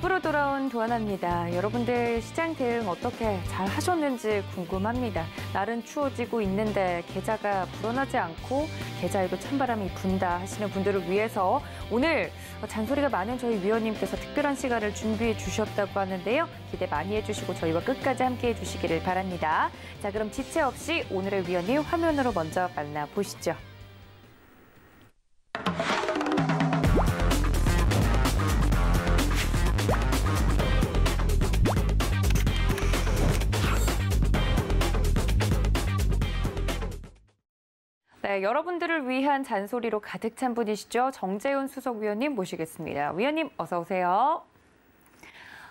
입으로 돌아온 도안합니다. 여러분들 시장 대응 어떻게 잘 하셨는지 궁금합니다. 날은 추워지고 있는데 계좌가 불어나지 않고 계좌에도 찬바람이 분다 하시는 분들을 위해서 오늘 잔소리가 많은 저희 위원님께서 특별한 시간을 준비해 주셨다고 하는데요. 기대 많이 해주시고 저희와 끝까지 함께해 주시기를 바랍니다. 자 그럼 지체 없이 오늘의 위원님 화면으로 먼저 만나보시죠. 네, 여러분들을 위한 잔소리로 가득 찬 분이시죠. 정재훈 수석위원님 모시겠습니다. 위원님 어서 오세요.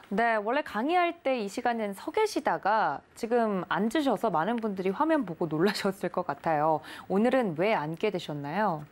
네, 원래 강의할 때 이 시간엔 서 계시다가 지금 앉으셔서 많은 분들이 화면 보고 놀라셨을 것 같아요. 오늘은 왜 앉게 되셨나요?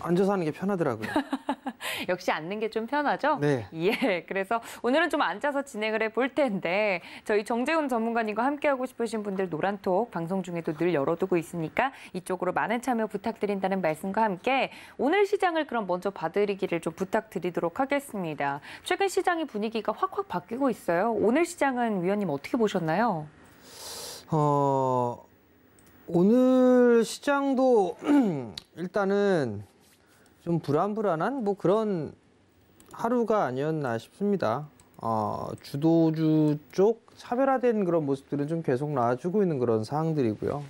앉아서 하는 게 편하더라고요. 역시 앉는 게 좀 편하죠? 네. 예. 그래서 오늘은 좀 앉아서 진행을 해볼 텐데 저희 정재훈 전문가님과 함께하고 싶으신 분들 노란톡 방송 중에도 늘 열어두고 있으니까 이쪽으로 많은 참여 부탁드린다는 말씀과 함께 오늘 시장을 그럼 먼저 봐드리기를 좀 부탁드리도록 하겠습니다. 최근 시장의 분위기가 확확 바뀌고 있어요. 오늘 시장은 위원님 어떻게 보셨나요? 어... 오늘 시장도 일단은 좀 불안불안한 뭐 그런 하루가 아니었나 싶습니다. 어, 주도주 쪽 차별화된 그런 모습들은 좀 계속 나와주고 있는 그런 상황들이고요.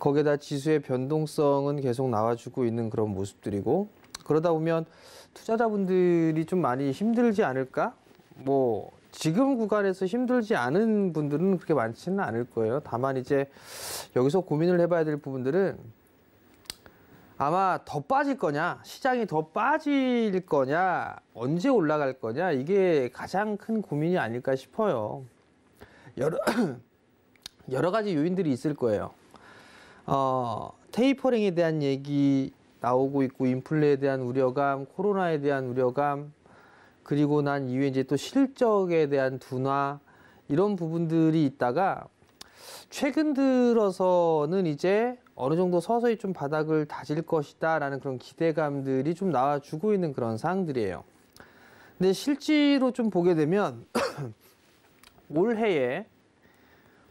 거기에다 지수의 변동성은 계속 나와주고 있는 그런 모습들이고 그러다 보면 투자자분들이 좀 많이 힘들지 않을까? 뭐 지금 구간에서 힘들지 않은 분들은 그렇게 많지는 않을 거예요. 다만 이제 여기서 고민을 해봐야 될 부분들은 아마 더 빠질 거냐, 시장이 더 빠질 거냐, 언제 올라갈 거냐, 이게 가장 큰 고민이 아닐까 싶어요. 여러, 여러 가지 요인들이 있을 거예요. 어, 테이퍼링에 대한 얘기 나오고 있고, 인플레에 대한 우려감, 코로나에 대한 우려감, 그리고 난 이후에 이제 또 실적에 대한 둔화, 이런 부분들이 있다가, 최근 들어서는 이제 어느 정도 서서히 좀 바닥을 다질 것이다라는 그런 기대감들이 좀 나와주고 있는 그런 사항들이에요 근데 실제로 좀 보게 되면 올해에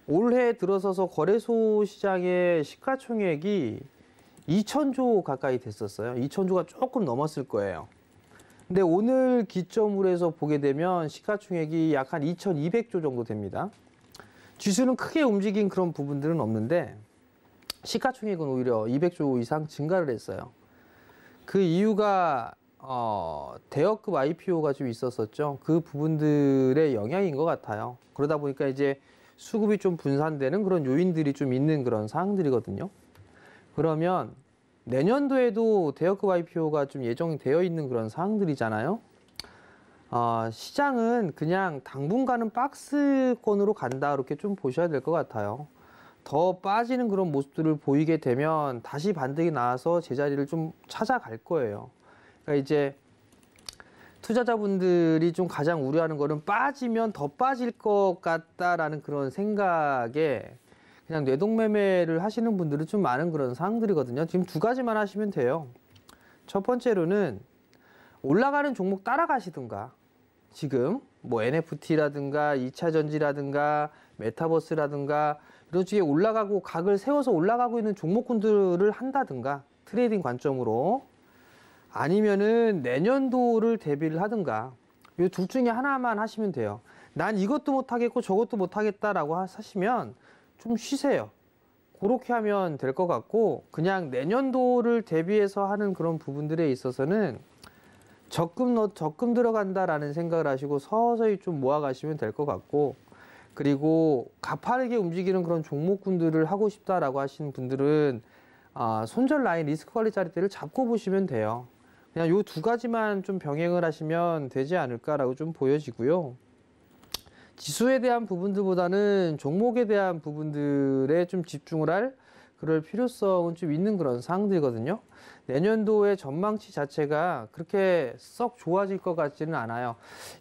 올해 들어서서 거래소 시장의 시가총액이 2천조 가까이 됐었어요. 2천조가 조금 넘었을 거예요. 근데 오늘 기점으로 해서 보게 되면 시가총액이 약 한 2,200조 정도 됩니다. 지수는 크게 움직인 그런 부분들은 없는데 시가총액은 오히려 200조 이상 증가를 했어요. 그 이유가 어, 대여급 IPO가 좀 있었었죠. 그 부분들의 영향인 것 같아요. 그러다 보니까 이제 수급이 좀 분산되는 그런 요인들이 좀 있는 그런 사항들이거든요 그러면 내년도에도 대여급 IPO가 좀 예정되어 있는 그런 사항들이잖아요 어, 시장은 그냥 당분간은 박스권으로 간다 이렇게 좀 보셔야 될 것 같아요. 더 빠지는 그런 모습들을 보이게 되면 다시 반등이 나와서 제자리를 좀 찾아갈 거예요. 그러니까 이제 투자자분들이 좀 가장 우려하는 거는 빠지면 더 빠질 것 같다라는 그런 생각에 그냥 뇌동매매를 하시는 분들은 좀 많은 그런 상황들이거든요. 지금 두 가지만 하시면 돼요. 첫 번째로는 올라가는 종목 따라가시든가 지금 뭐 NFT라든가 이차 전지라든가 메타버스라든가 이러지에 올라가고 각을 세워서 올라가고 있는 종목군들을 한다든가 트레이딩 관점으로 아니면은 내년도를 대비를 하든가 이 둘 중에 하나만 하시면 돼요. 난 이것도 못하겠고 저것도 못하겠다라고 하시면 좀 쉬세요. 그렇게 하면 될 것 같고 그냥 내년도를 대비해서 하는 그런 부분들에 있어서는 적금 넣 적금 들어간다라는 생각을 하시고 서서히 좀 모아가시면 될 것 같고 그리고 가파르게 움직이는 그런 종목군들을 하고 싶다라고 하시는 분들은 아, 손절 라인 리스크 관리 자리대를 잡고 보시면 돼요. 그냥 요 두 가지만 좀 병행을 하시면 되지 않을까라고 좀 보여지고요. 지수에 대한 부분들보다는 종목에 대한 부분들에 좀 집중을 할 그럴 필요성은 좀 있는 그런 상황들이거든요. 내년도의 전망치 자체가 그렇게 썩 좋아질 것 같지는 않아요.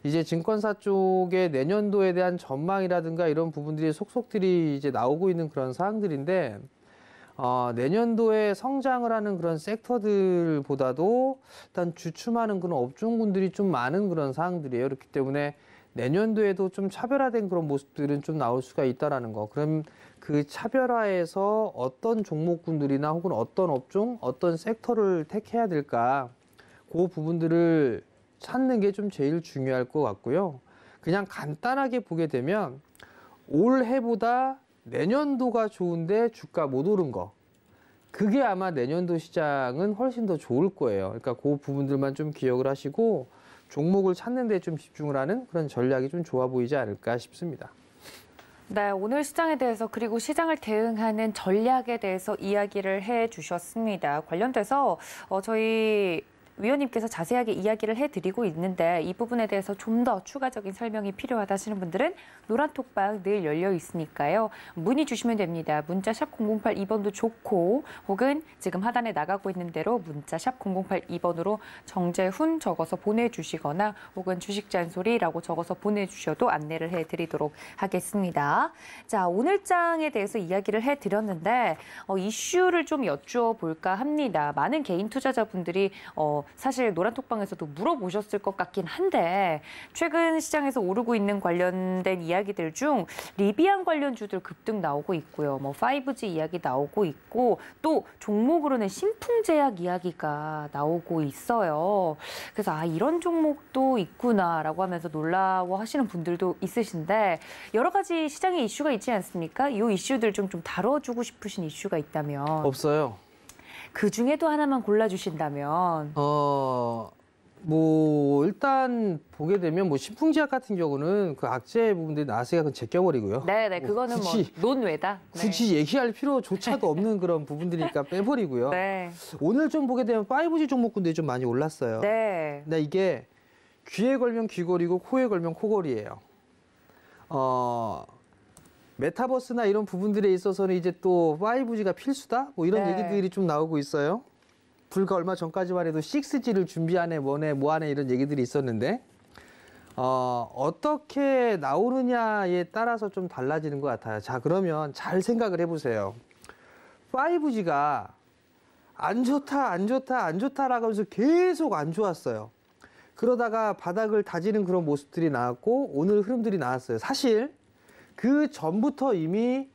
이제 증권사 쪽의 내년도에 대한 전망이라든가 이런 부분들이 속속들이 이제 나오고 있는 그런 사항들인데 어, 내년도에 성장을 하는 그런 섹터들보다도 일단 주춤하는 그런 업종군들이 좀 많은 그런 사항들이에요. 그렇기 때문에 내년도에도 좀 차별화된 그런 모습들은 좀 나올 수가 있다라는 거. 그럼 그 차별화에서 어떤 종목군들이나 혹은 어떤 업종, 어떤 섹터를 택해야 될까 그 부분들을 찾는 게 좀 제일 중요할 것 같고요. 그냥 간단하게 보게 되면 올해보다 내년도가 좋은데 주가 못 오른 거 그게 아마 내년도 시장은 훨씬 더 좋을 거예요. 그러니까 그 부분들만 좀 기억을 하시고 종목을 찾는 데 좀 집중을 하는 그런 전략이 좀 좋아 보이지 않을까 싶습니다. 네, 오늘 시장에 대해서 그리고 시장을 대응하는 전략에 대해서 이야기를 해 주셨습니다. 관련돼서 어, 저희 위원님께서 자세하게 이야기를 해드리고 있는데 이 부분에 대해서 좀 더 추가적인 설명이 필요하다 하시는 분들은 노란톡방 늘 열려 있으니까요. 문의 주시면 됩니다. 문자 샵 008 2번도 좋고 혹은 지금 하단에 나가고 있는 대로 문자 샵 008 2번으로 정재훈 적어서 보내주시거나 혹은 주식 잔소리라고 적어서 보내주셔도 안내를 해드리도록 하겠습니다. 자 오늘장에 대해서 이야기를 해드렸는데 어, 이슈를 좀 여쭈어 볼까 합니다. 많은 개인 투자자분들이 어, 사실 노란톡방에서도 물어보셨을 것 같긴 한데 최근 시장에서 오르고 있는 관련된 이야기들 중 리비안 관련주들 급등 나오고 있고요. 뭐 5G 이야기 나오고 있고 또 종목으로는 신풍제약 이야기가 나오고 있어요. 그래서 아 이런 종목도 있구나라고 하면서 놀라워하시는 분들도 있으신데 여러 가지 시장에 이슈가 있지 않습니까? 이 이슈들 좀 좀 다뤄주고 싶으신 이슈가 있다면 없어요. 그 중에도 하나만 골라주신다면? 어, 뭐 일단 보게 되면 뭐 신풍지학 같은 경우는 그 악재 부분들이 나약가 제껴버리고요. 네네 네, 뭐 그거는 뭐, 굳이, 뭐 논외다. 네. 굳이 얘기할 필요조차도 없는 그런 부분들이니까 빼버리고요. 네. 오늘 좀 보게 되면 5G 종목군들이 좀 많이 올랐어요. 네. 근데 이게 귀에 걸면 귀걸이고 코에 걸면 코걸이에요. 어 메타버스나 이런 부분들에 있어서는 이제 또 5G가 필수다? 뭐 이런 네. 얘기들이 좀 나오고 있어요. 불과 얼마 전까지만 해도 6G를 준비하네, 뭐네, 뭐하네 이런 얘기들이 있었는데 어, 어떻게 나오느냐에 따라서 좀 달라지는 것 같아요. 자, 그러면 잘 생각을 해보세요. 5G가 안 좋다, 안 좋다, 안 좋다라고 하면서 계속 안 좋았어요. 그러다가 바닥을 다지는 그런 모습들이 나왔고 오늘 흐름들이 나왔어요. 사실 그 전부터 이미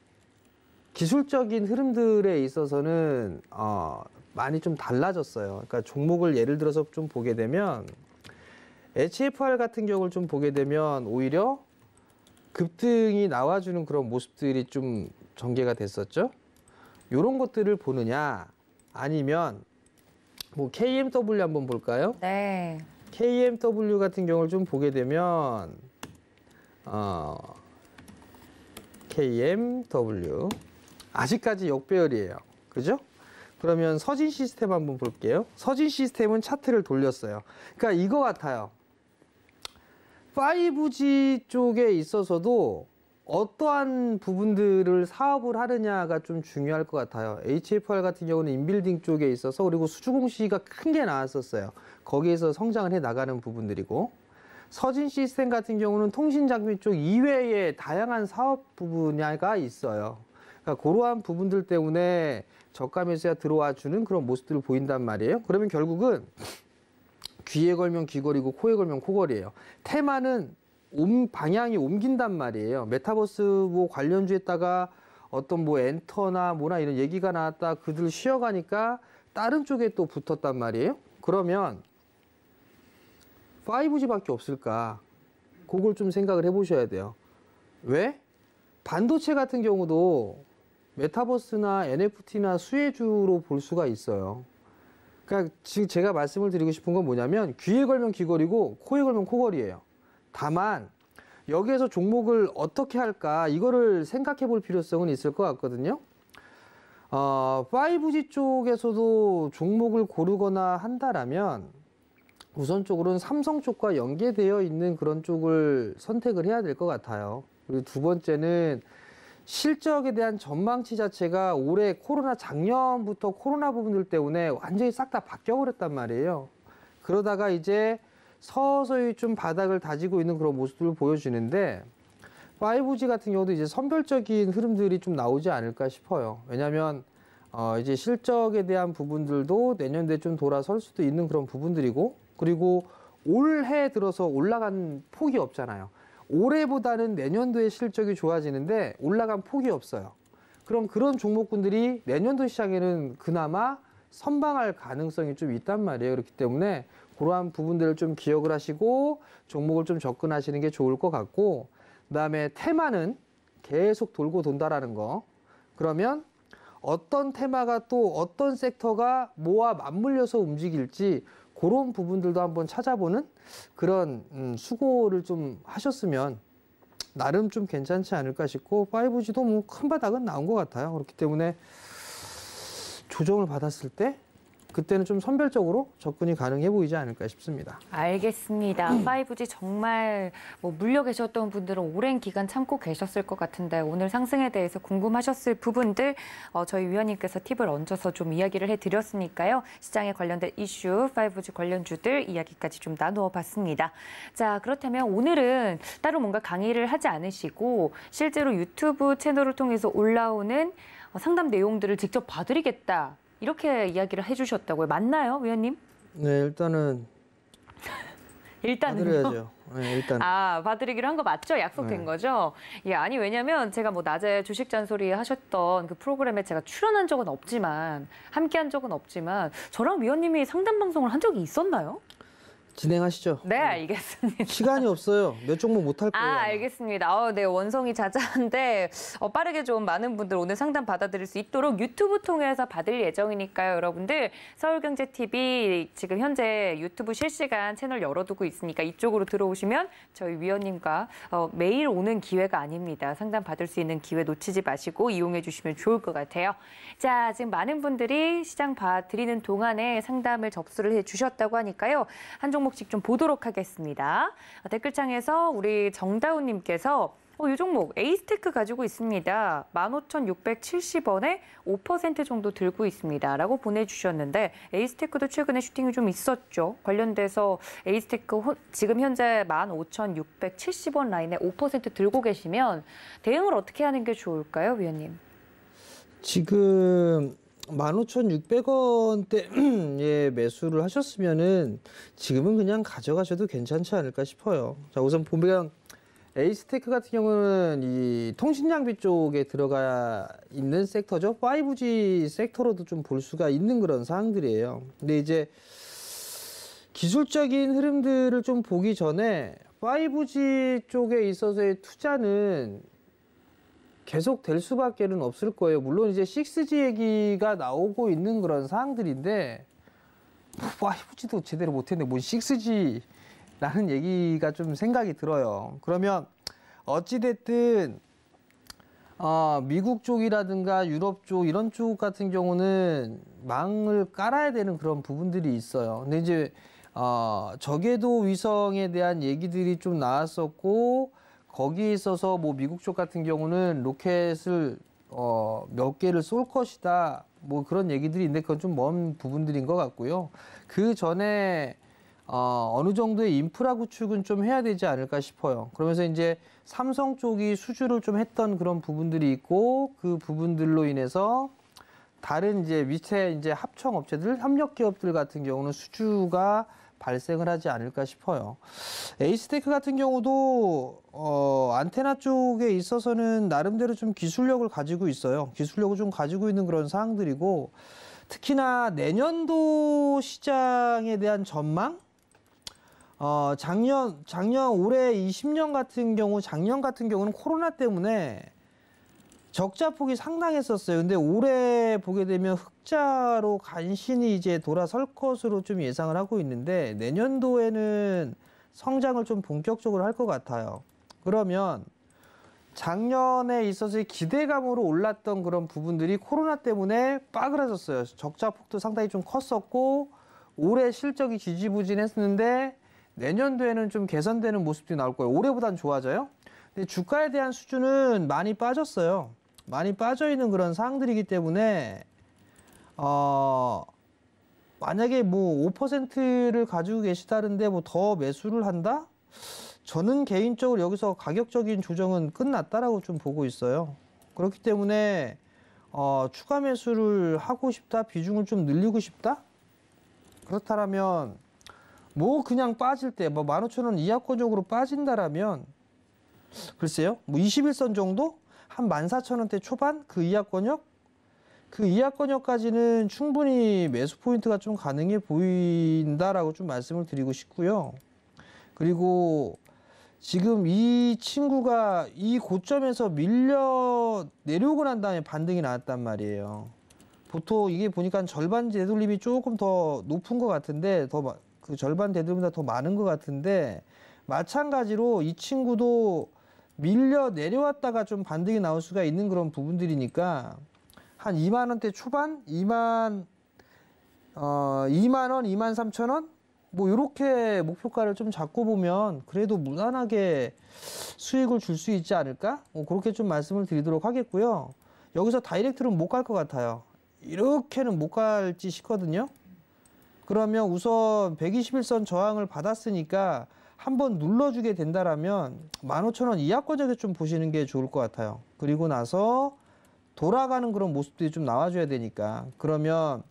기술적인 흐름들에 있어서는 어, 많이 좀 달라졌어요. 그러니까 종목을 예를 들어서 좀 보게 되면 HFR 같은 경우를 좀 보게 되면 오히려 급등이 나와주는 그런 모습들이 좀 전개가 됐었죠. 이런 것들을 보느냐 아니면 뭐 KMW 한번 볼까요? 네. KMW 같은 경우를 좀 보게 되면 어, KMW. 아직까지 역배열이에요. 그죠? 그러면 서진 시스템 한번 볼게요. 서진 시스템은 차트를 돌렸어요. 그러니까 이거 같아요. 5G 쪽에 있어서도 어떠한 부분들을 사업을 하느냐가 좀 중요할 것 같아요. HFR 같은 경우는 인빌딩 쪽에 있어서 그리고 수주공시가 큰 게 나왔었어요. 거기에서 성장을 해 나가는 부분들이고 서진 시스템 같은 경우는 통신 장비 쪽 이외에 다양한 사업 분야가 있어요. 그러니까 그러한 부분들 때문에 저가 매수가 들어와 주는 그런 모습들을 보인단 말이에요. 그러면 결국은 귀에 걸면 귀걸이고 코에 걸면 코걸이에요. 테마는 옴, 방향이 옮긴단 말이에요. 메타버스 뭐 관련주에다가 어떤 뭐 엔터나 뭐나 이런 얘기가 나왔다 그들 쉬어가니까 다른 쪽에 또 붙었단 말이에요. 그러면 5G밖에 없을까? 그걸 좀 생각을 해보셔야 돼요. 왜? 반도체 같은 경우도 메타버스나 NFT나 수혜주로 볼 수가 있어요. 그러니까 지금 제가 말씀을 드리고 싶은 건 뭐냐면 귀에 걸면 귀걸이고 코에 걸면 코걸이에요. 다만 여기에서 종목을 어떻게 할까 이거를 생각해 볼 필요성은 있을 것 같거든요. 어, 5G 쪽에서도 종목을 고르거나 한다라면 우선적으로는 삼성 쪽과 연계되어 있는 그런 쪽을 선택을 해야 될 것 같아요. 그리고 두 번째는 실적에 대한 전망치 자체가 올해 코로나 작년부터 코로나 부분들 때문에 완전히 싹 다 바뀌어버렸단 말이에요. 그러다가 이제 서서히 좀 바닥을 다지고 있는 그런 모습들을 보여주는데 5G 같은 경우도 이제 선별적인 흐름들이 좀 나오지 않을까 싶어요. 왜냐하면 어 이제 실적에 대한 부분들도 내년에좀 돌아설 수도 있는 그런 부분들이고 그리고 올해 들어서 올라간 폭이 없잖아요. 올해보다는 내년도에 실적이 좋아지는데 올라간 폭이 없어요. 그럼 그런 종목군들이 내년도 시장에는 그나마 선방할 가능성이 좀 있단 말이에요. 그렇기 때문에 그러한 부분들을 좀 기억을 하시고 종목을 좀 접근하시는 게 좋을 것 같고 그다음에 테마는 계속 돌고 돈다라는 거. 그러면 어떤 테마가 또 어떤 섹터가 뭐와 맞물려서 움직일지 그런 부분들도 한번 찾아보는 그런 음, 수고를 좀 하셨으면 나름 좀 괜찮지 않을까 싶고 5G도 뭐 큰 바닥은 나온 것 같아요. 그렇기 때문에 조정을 받았을 때 그때는 좀 선별적으로 접근이 가능해 보이지 않을까 싶습니다. 알겠습니다. 5G 음. 정말 뭐 물려 계셨던 분들은 오랜 기간 참고 계셨을 것 같은데 오늘 상승에 대해서 궁금하셨을 부분들 어, 저희 위원님께서 팁을 얹어서 좀 이야기를 해드렸으니까요. 시장에 관련된 이슈, 5G 관련주들 이야기까지 좀 나누어 봤습니다. 자 그렇다면 오늘은 따로 뭔가 강의를 하지 않으시고 실제로 유튜브 채널을 통해서 올라오는 어, 상담 내용들을 직접 봐드리겠다 이렇게 이야기를 해주셨다고요. 맞나요, 위원님? 네, 일단은 일단은요. 네, 일단. 아 봐드리기로 한 거 맞죠? 약속된 네. 거죠? 예, 아니 왜냐면 제가 뭐 낮에 주식 잔소리 하셨던 그 프로그램에 제가 출연한 적은 없지만 함께한 적은 없지만 저랑 위원님이 상담 방송을 한 적이 있었나요? 진행하시죠. 네, 알겠습니다. 시간이 없어요. 몇 종목 뭐 못할 아, 거예요. 아, 알겠습니다. 어, 네, 원성이 자자한데 어, 빠르게 좀 많은 분들 오늘 상담 받아들일 수 있도록 유튜브 통해서 받을 예정이니까요, 여러분들. 서울경제TV 지금 현재 유튜브 실시간 채널 열어두고 있으니까 이쪽으로 들어오시면 저희 위원님과 어, 매일 오는 기회가 아닙니다. 상담 받을 수 있는 기회 놓치지 마시고 이용해 주시면 좋을 것 같아요. 자, 지금 많은 분들이 시장 봐드리는 동안에 상담을 접수를 해 주셨다고 하니까요. 한종 종목씩 좀 보도록 하겠습니다. 댓글창에서 우리 정다운님께서 어, 이 종목 에이스테크 가지고 있습니다. 15,670원에 5% 정도 들고 있습니다. 라고 보내주셨는데 에이스테크도 최근에 슈팅이 좀 있었죠. 관련돼서 에이스테크 호, 지금 현재 15,670원 라인에 5% 들고 계시면 대응을 어떻게 하는 게 좋을까요, 위원님? 지금 15,600원대에 예, 매수를 하셨으면은 지금은 그냥 가져가셔도 괜찮지 않을까 싶어요. 자, 우선 보면 에이스테크 같은 경우는 이 통신 장비 쪽에 들어가 있는 섹터죠. 5G 섹터로도 좀 볼 수가 있는 그런 사항들이에요. 근데 이제 기술적인 흐름들을 좀 보기 전에 5G 쪽에 있어서의 투자는 계속 될 수밖에는 없을 거예요. 물론 이제 6G 얘기가 나오고 있는 그런 사항들인데 와이도 뭐, 제대로 못했는데 뭔 6G라는 얘기가 좀 생각이 들어요. 그러면 어찌됐든 어, 미국 쪽이라든가 유럽 쪽 이런 쪽 같은 경우는 망을 깔아야 되는 그런 부분들이 있어요. 근데 이제 어, 저궤도 위성에 대한 얘기들이 좀 나왔었고 거기에 있어서 뭐 미국 쪽 같은 경우는 로켓을 어, 몇 개를 쏠 것이다. 뭐 그런 얘기들이 있는데 그건 좀 먼 부분들인 것 같고요. 그 전에 어, 어느 정도의 인프라 구축은 좀 해야 되지 않을까 싶어요. 그러면서 이제 삼성 쪽이 수주를 좀 했던 그런 부분들이 있고 그 부분들로 인해서 다른 이제 밑에 이제 합청 업체들, 협력 기업들 같은 경우는 수주가 발생을 하지 않을까 싶어요. 에이스테크 같은 경우도 어, 안테나 쪽에 있어서는 나름대로 좀 기술력을 가지고 있어요. 기술력을 좀 가지고 있는 그런 사항들이고 특히나 내년도 시장에 대한 전망 어, 작년, 작년 올해 20년 같은 경우, 작년 같은 경우는 코로나 때문에 적자 폭이 상당했었어요. 근데 올해 보게 되면 흑자로 간신히 이제 돌아설 것으로 좀 예상을 하고 있는데 내년도에는 성장을 좀 본격적으로 할 것 같아요. 그러면 작년에 있어서의 기대감으로 올랐던 그런 부분들이 코로나 때문에 빠그라졌어요. 적자 폭도 상당히 좀 컸었고 올해 실적이 지지부진했는데 내년도에는 좀 개선되는 모습들이 나올 거예요. 올해보단 좋아져요. 근데 주가에 대한 수준은 많이 빠졌어요. 많이 빠져 있는 그런 사항들이기 때문에 어 만약에 뭐 5%를 가지고 계시다는데 뭐 더 매수를 한다? 저는 개인적으로 여기서 가격적인 조정은 끝났다라고 좀 보고 있어요. 그렇기 때문에 어, 추가 매수를 하고 싶다, 비중을 좀 늘리고 싶다? 그렇다라면 뭐 그냥 빠질 때, 뭐 15,000원 이하권적으로 빠진다라면 글쎄요, 뭐 21선 정도? 한 14,000원대 초반 그 이하권역 그 이하권역까지는 충분히 매수 포인트가 좀 가능해 보인다라고 좀 말씀을 드리고 싶고요. 그리고 지금 이 친구가 이 고점에서 밀려 내려오고 난 다음에 반등이 나왔단 말이에요. 보통 이게 보니까 절반 되돌림이 조금 더 높은 것 같은데 더 그 절반 되돌림보다 더 많은 것 같은데 마찬가지로 이 친구도 밀려 내려왔다가 좀 반등이 나올 수가 있는 그런 부분들이니까 한 2만 원대 초반, 2만 어 2만 원, 2만 3천 원, 뭐 이렇게 목표가를 좀 잡고 보면 그래도 무난하게 수익을 줄 수 있지 않을까? 뭐 그렇게 좀 말씀을 드리도록 하겠고요. 여기서 다이렉트는 못 갈 것 같아요. 이렇게는 못 갈지 싶거든요. 그러면 우선 121선 저항을 받았으니까 한번 눌러주게 된다면 15,000원 이하권에서 좀 보시는 게 좋을 것 같아요. 그리고 나서 돌아가는 그런 모습들이 좀 나와줘야 되니까 그러면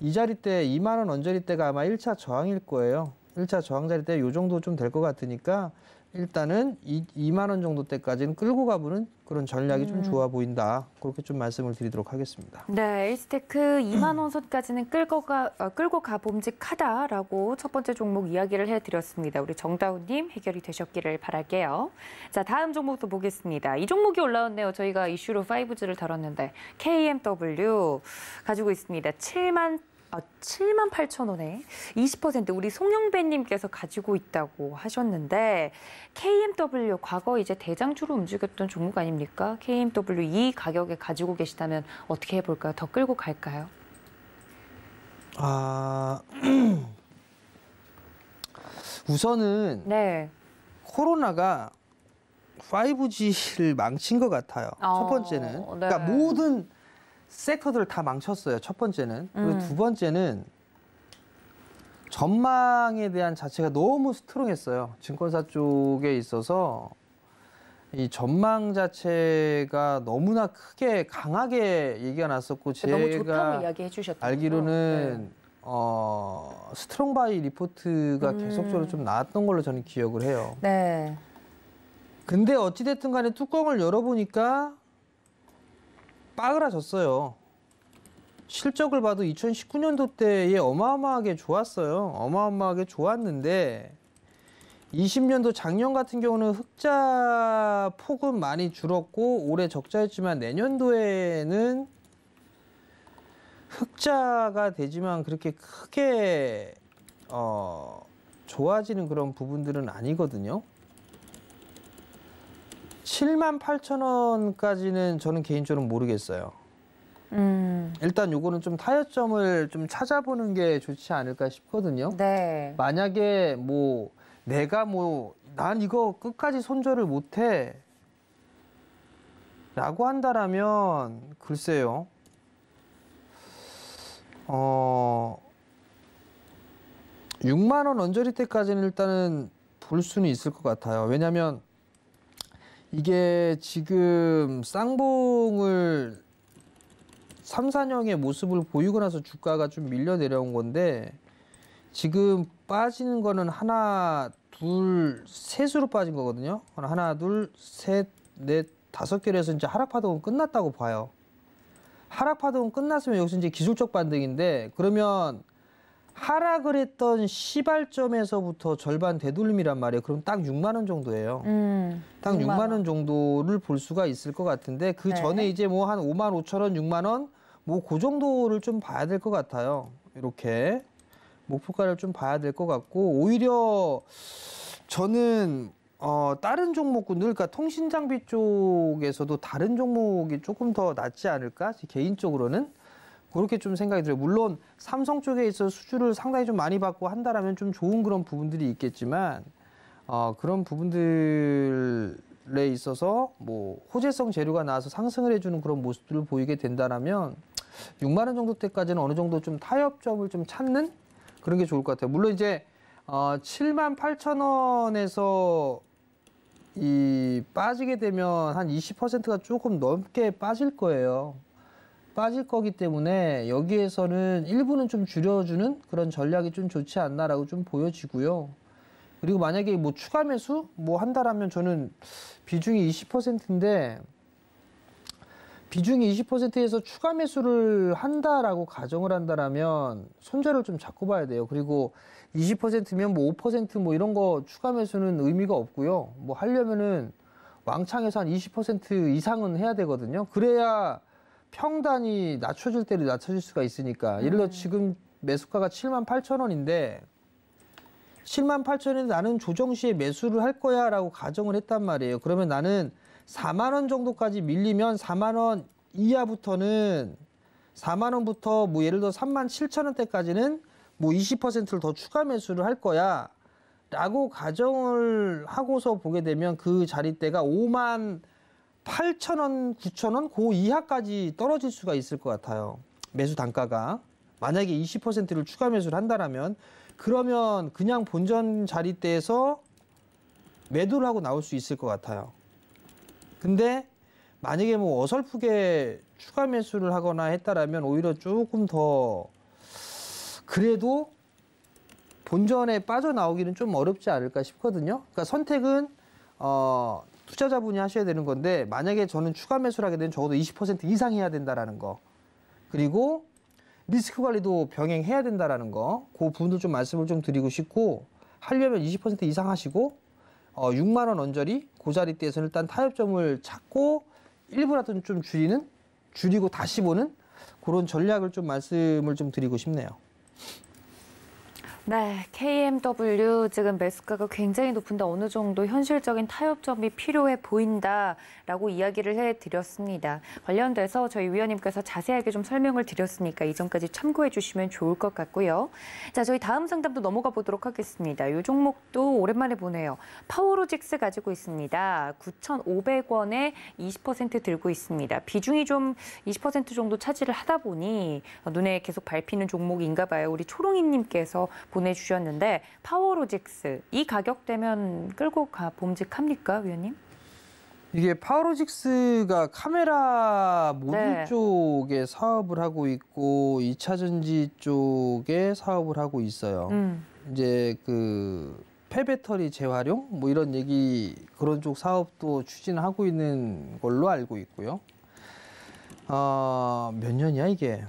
이 자리 때 2만원 언저리 때가 아마 1차 저항일 거예요. 1차 저항 자리 때 요 정도 좀 될 것 같으니까 일단은 이만원 정도 때까지는 끌고 가보는 그런 전략이 음. 좀 좋아 보인다. 그렇게 좀 말씀을 드리도록 하겠습니다. 네, 에스테크 2만 원 선까지는 끌고 가 어, 끌고 가 봄직하다라고 첫 번째 종목 이야기를 해드렸습니다. 우리 정다운님 해결이 되셨기를 바랄게요. 자, 다음 종목도 보겠습니다. 이 종목이 올라왔네요. 저희가 이슈로 5G를 다뤘는데 KMW 가지고 있습니다. 7만 아, 7만 8천 원에 20% 우리 송영배님께서 가지고 있다고 하셨는데 KMW 과거 이제 대장주로 움직였던 종목 아닙니까? KMW 이 가격에 가지고 계시다면 어떻게 해볼까요? 더 끌고 갈까요? 아 우선은 네. 코로나가 5G를 망친 것 같아요. 아, 첫 번째는 어, 그러니까 네. 그러니까 모든 세터드를다 망쳤어요. 첫 번째는. 그리고 음. 두 번째는 전망에 대한 자체가 너무 스트롱했어요. 증권사 쪽에 있어서 이 전망 자체가 너무나 크게 강하게 얘기가 났었고 그러니까 제가 알기로는 네. 어, 스트롱바이 리포트가 음. 계속적으로 좀 나왔던 걸로 저는 기억을 해요. 네. 근데 어찌됐든 간에 뚜껑을 열어보니까 빠그라졌어요. 실적을 봐도 2019년도 때에 어마어마하게 좋았어요. 어마어마하게 좋았는데 20년도 작년 같은 경우는 흑자 폭은 많이 줄었고 올해 적자였지만 내년도에는 흑자가 되지만 그렇게 크게 어, 좋아지는 그런 부분들은 아니거든요. 7만 8천 원까지는 저는 개인적으로 모르겠어요. 음. 일단 요거는 좀 타협점을 좀 찾아보는 게 좋지 않을까 싶거든요. 네. 만약에 뭐 내가 뭐 난 이거 끝까지 손절을 못해 라고 한다라면 글쎄요. 어 6만 원 언저리 때까지는 일단은 볼 수는 있을 것 같아요. 왜냐면 이게 지금 쌍봉을 3, 4형의 모습을 보이고 나서 주가가 좀 밀려 내려온 건데 지금 빠지는 거는 하나, 둘, 셋으로 빠진 거거든요. 하나, 둘, 셋, 넷, 다섯 개로 해서 이제 하락파동은 끝났다고 봐요. 하락파동은 끝났으면 여기서 이제 기술적 반등인데 그러면 하락을했던 시발점에서부터 절반 되돌림이란 말이에요. 그럼 딱 6만 원 정도예요. 음, 딱 6만, 6만 원 정도를 볼 수가 있을 것 같은데 그 네. 전에 네. 이제 뭐 한 5만 5천 원, 6만 원뭐 그 정도를 좀 봐야 될 것 같아요. 이렇게 목표가를 좀 봐야 될 것 같고 오히려 저는 어, 다른 종목군들, 그러니까 통신장비 쪽에서도 다른 종목이 조금 더 낫지 않을까? 개인적으로는. 그렇게 좀 생각이 들어요. 물론 삼성 쪽에 있어 수주를 상당히 좀 많이 받고 한다라면 좀 좋은 그런 부분들이 있겠지만 어, 그런 부분들에 있어서 뭐 호재성 재료가 나와서 상승을 해주는 그런 모습들을 보이게 된다라면 6만 원 정도 때까지는 어느 정도 좀 타협점을 좀 찾는 그런 게 좋을 것 같아요. 물론 이제 어, 7만 8천 원에서 이 빠지게 되면 한 20%가 조금 넘게 빠질 거예요. 빠질 거기 때문에 여기에서는 일부는 좀 줄여주는 그런 전략이 좀 좋지 않나라고 좀 보여지고요. 그리고 만약에 뭐 추가 매수 뭐 한다라면 저는 비중이 20%인데 비중이 20%에서 추가 매수를 한다라고 가정을 한다라면 손절을 좀 잡고 봐야 돼요. 그리고 20%면 뭐 5%뭐 이런 거 추가 매수는 의미가 없고요. 뭐 하려면은 왕창에서 한 20% 이상은 해야 되거든요. 그래야 평단이 낮춰질 때를 낮춰질 수가 있으니까 예를 들어 음. 지금 매수가가 7만 8천 원인데 7만 8천원에 나는 조정 시에 매수를 할 거야 라고 가정을 했단 말이에요. 그러면 나는 4만 원 정도까지 밀리면 4만 원 이하부터는 4만 원부터 뭐 예를 들어 3만 7천 원대까지는 뭐 20%를 더 추가 매수를 할 거야 라고 가정을 하고서 보게 되면 그 자리대가 5만 8,000원, 9,000원 그 이하까지 떨어질 수가 있을 것 같아요. 매수 단가가 만약에 20%를 추가 매수를 한다라면 그러면 그냥 본전 자리 때에서 매도를 하고 나올 수 있을 것 같아요. 근데 만약에 뭐 어설프게 추가 매수를 하거나 했다라면 오히려 조금 더 그래도 본전에 빠져나오기는 좀 어렵지 않을까 싶거든요. 그러니까 선택은 어, 투자자분이 하셔야 되는 건데 만약에 저는 추가 매수를 하게 되면 적어도 20% 이상 해야 된다라는 거 그리고 리스크 관리도 병행해야 된다라는 거 그 부분도 좀 말씀을 좀 드리고 싶고 하려면 20% 이상 하시고 어, 6만 원 언저리 고자리때에서는 그 일단 타협점을 찾고 일부라도 좀 줄이는 줄이고 다시 보는 그런 전략을 좀 말씀을 좀 드리고 싶네요. 네, KMW 지금 매수가가 굉장히 높은데 어느 정도 현실적인 타협점이 필요해 보인다라고 이야기를 해드렸습니다. 관련돼서 저희 위원님께서 자세하게 좀 설명을 드렸으니까 이전까지 참고해 주시면 좋을 것 같고요. 자, 저희 다음 상담도 넘어가 보도록 하겠습니다. 이 종목도 오랜만에 보네요. 파워로직스 가지고 있습니다. 9,500원에 20% 들고 있습니다. 비중이 좀 20% 정도 차지를 하다 보니 눈에 계속 밟히는 종목인가 봐요. 우리 초롱이님께서 보내주셨는데 파워로직스 이 가격대면 끌고 가 봄직합니까 위원님? 이게 파워로직스가 카메라 모듈 네. 쪽에 사업을 하고 있고 이차 전지 쪽에 사업을 하고 있어요. 음. 이제 그 폐배터리 재활용 뭐 이런 얘기 그런 쪽 사업도 추진하고 있는 걸로 알고 있고요. 어, 몇 년이야 이게?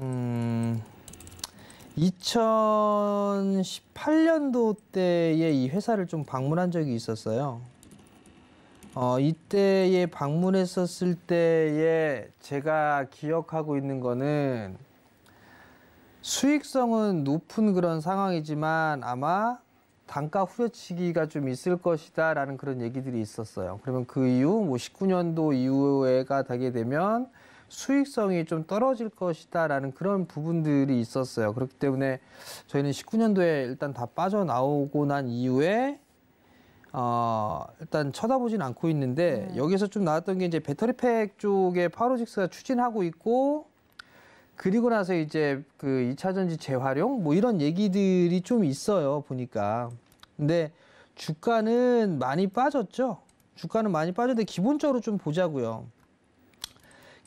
음. 2018년도 때에 이 회사를 좀 방문한 적이 있었어요. 어, 이때에 방문했었을 때에 제가 기억하고 있는 거는 수익성은 높은 그런 상황이지만 아마 단가 후려치기가 좀 있을 것이다 라는 그런 얘기들이 있었어요. 그러면 그 이후 뭐 19년도 이후에가 되게 되면 수익성이 좀 떨어질 것이다라는 그런 부분들이 있었어요. 그렇기 때문에 저희는 19년도에 일단 다 빠져나오고 난 이후에 어, 일단 쳐다보진 않고 있는데 음. 여기서 좀 나왔던 게 이제 배터리팩 쪽에 파로직스가 추진하고 있고 그리고 나서 이제 그 2차 전지 재활용 뭐 이런 얘기들이 좀 있어요 보니까 근데 주가는 많이 빠졌죠 주가는 많이 빠졌는데 기본적으로 좀 보자고요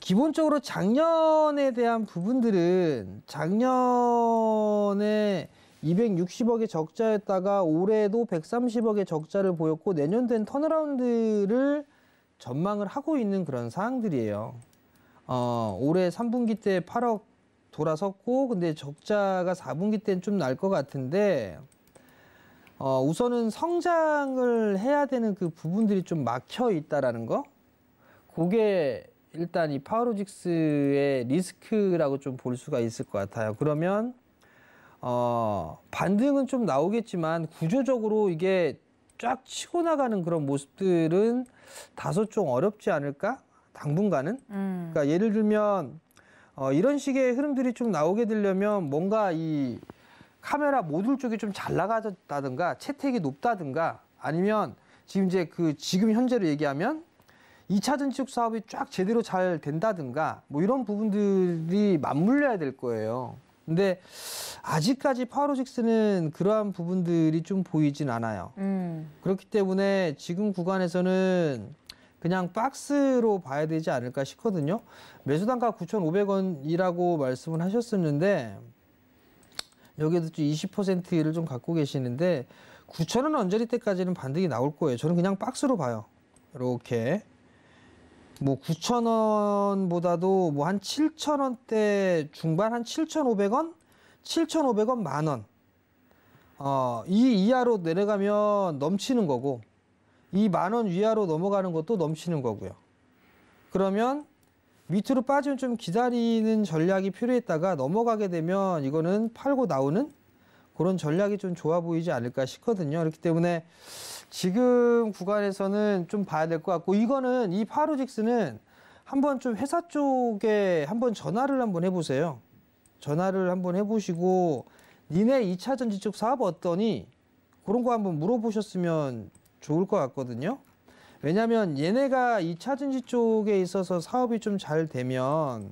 기본적으로 작년에 대한 부분들은 작년에 260억의 적자였다가 올해도 130억의 적자를 보였고 내년된 턴어라운드를 전망을 하고 있는 그런 사항들이에요. 어, 올해 3분기 때 8억 돌아섰고 근데 적자가 4분기 때는 좀 날 것 같은데 어, 우선은 성장을 해야 되는 그 부분들이 좀 막혀 있다라는 거. 그게 일단 이 파워로직스의 리스크라고 좀 볼 수가 있을 것 같아요. 그러면 어, 반등은 좀 나오겠지만 구조적으로 이게 쫙 치고 나가는 그런 모습들은 다소 좀 어렵지 않을까? 당분간은. 음. 그러니까 예를 들면 어, 이런 식의 흐름들이 좀 나오게 되려면 뭔가 이 카메라 모듈 쪽이 좀 잘 나가다든가 졌 채택이 높다든가 아니면 지금 이제 그 지금 현재로 얘기하면 2차 증축 사업이 쫙 제대로 잘 된다든가 뭐 이런 부분들이 맞물려야 될 거예요. 근데 아직까지 파워로직스는 그러한 부분들이 좀 보이진 않아요. 음. 그렇기 때문에 지금 구간에서는 그냥 박스로 봐야 되지 않을까 싶거든요. 매수 단가 9,500원이라고 말씀을 하셨었는데 여기에도 20%를 좀 갖고 계시는데 9,000원 언저리 때까지는 반등이 나올 거예요. 저는 그냥 박스로 봐요. 이렇게 뭐 9천 원보다도 뭐 한 7천 원대 중반 한 7,500원, 7,500원 만 원. 어, 이 이하로 내려가면 넘치는 거고 이 만원위하로 넘어가는 것도 넘치는 거고요. 그러면 밑으로 빠지면 좀 기다리는 전략이 필요했다가 넘어가게 되면 이거는 팔고 나오는 그런 전략이 좀 좋아 보이지 않을까 싶거든요. 그렇기 때문에 지금 구간에서는 좀 봐야 될 것 같고 이거는 이 파로직스는 한번 좀 회사 쪽에 한번 전화를 한번 해보세요. 전화를 한번 해보시고 니네 2차 전지 쪽 사업 어떠니? 그런 거 한번 물어보셨으면 좋을 것 같거든요. 왜냐하면 얘네가 2차 전지 쪽에 있어서 사업이 좀 잘 되면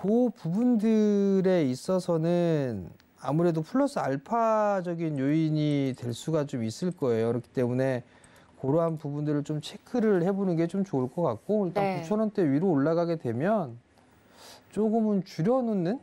그 부분들에 있어서는 아무래도 플러스 알파적인 요인이 될 수가 좀 있을 거예요. 그렇기 때문에 그러한 부분들을 좀 체크를 해보는 게 좀 좋을 것 같고 일단 네. 9천 원대 위로 올라가게 되면 조금은 줄여놓는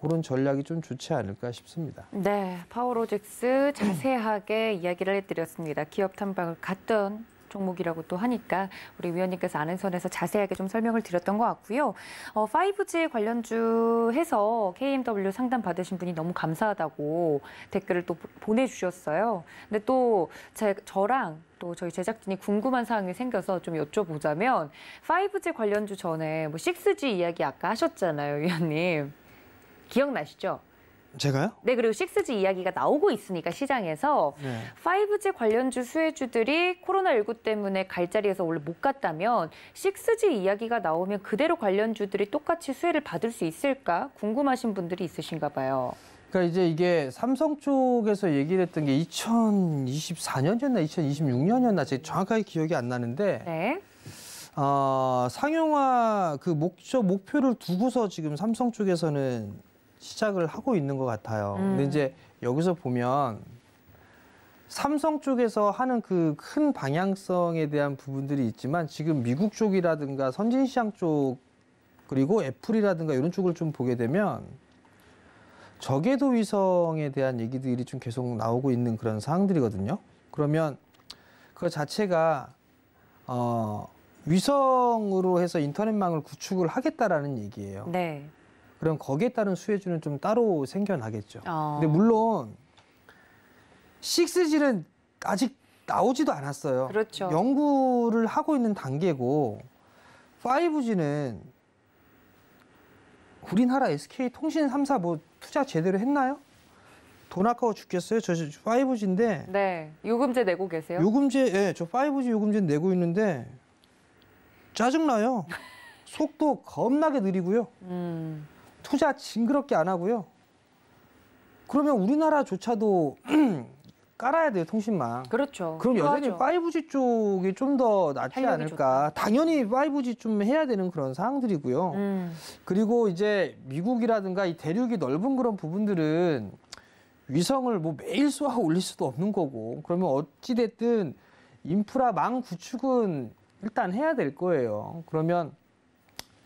그런 전략이 좀 좋지 않을까 싶습니다. 네, 파워로직스 자세하게 이야기를 해드렸습니다. 기업 탐방을 갔던 종목이라고 또 하니까 우리 위원님께서 아는 선에서 자세하게 좀 설명을 드렸던 것 같고요. 어, 5G 관련주 해서 KMW 상담 받으신 분이 너무 감사하다고 댓글을 또 보내주셨어요. 근데 또 제, 저랑 또 저희 제작진이 궁금한 사항이 생겨서 좀 여쭤보자면 5G 관련주 전에 뭐 6G 이야기 아까 하셨잖아요, 위원님. 기억나시죠? 제가요? 네, 그리고 6G 이야기가 나오고 있으니까 시장에서 네. 5G 관련주 수혜주들이 코로나19 때문에 갈 자리에서 원래 못 갔다면 6G 이야기가 나오면 그대로 관련주들이 똑같이 수혜를 받을 수 있을까 궁금하신 분들이 있으신가 봐요. 그러니까 이제 이게 삼성 쪽에서 얘기를 했던 게 2024년이었나 2026년이었나 제 정확하게 기억이 안 나는데 네. 어, 상용화 그 목적 목표를 두고서 지금 삼성 쪽에서는 시작을 하고 있는 것 같아요. 음. 근데 이제 여기서 보면 삼성 쪽에서 하는 그 큰 방향성에 대한 부분들이 있지만 지금 미국 쪽이라든가 선진 시장 쪽 그리고 애플이라든가 이런 쪽을 좀 보게 되면 저궤도 위성에 대한 얘기들이 좀 계속 나오고 있는 그런 사항들이거든요 그러면 그 자체가 어 위성으로 해서 인터넷망을 구축을 하겠다라는 얘기예요. 네. 그럼 거기에 따른 수혜주는 좀 따로 생겨나겠죠. 어. 근데 물론 6G는 아직 나오지도 않았어요. 그렇죠. 연구를 하고 있는 단계고 5G는 우리나라 SK 통신 3사 뭐 투자 제대로 했나요? 돈 아까워 죽겠어요. 저 5G인데. 네. 요금제 내고 계세요? 요금제 예, 저 5G 요금제 내고 있는데 짜증나요. 속도 겁나게 느리고요. 음. 투자 징그럽게 안 하고요. 그러면 우리나라조차도 깔아야 돼요 통신망. 그렇죠. 그럼 여전히 하죠. 5G 쪽이 좀 더 낫지 않을까. 좋다. 당연히 5G 좀 해야 되는 그런 사항들이고요. 음. 그리고 이제 미국이라든가 이 대륙이 넓은 그런 부분들은 위성을 뭐 매일 쏘아 올릴 수도 없는 거고 그러면 어찌 됐든 인프라 망 구축은 일단 해야 될 거예요. 그러면